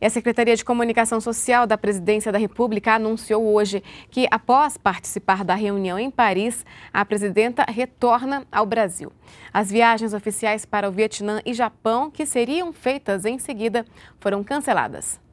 E a Secretaria de Comunicação Social da Presidência da República anunciou hoje que, após participar da reunião em Paris, a presidenta retorna ao Brasil. As viagens oficiais para o Vietnã e Japão, que seriam feitas em seguida, foram canceladas.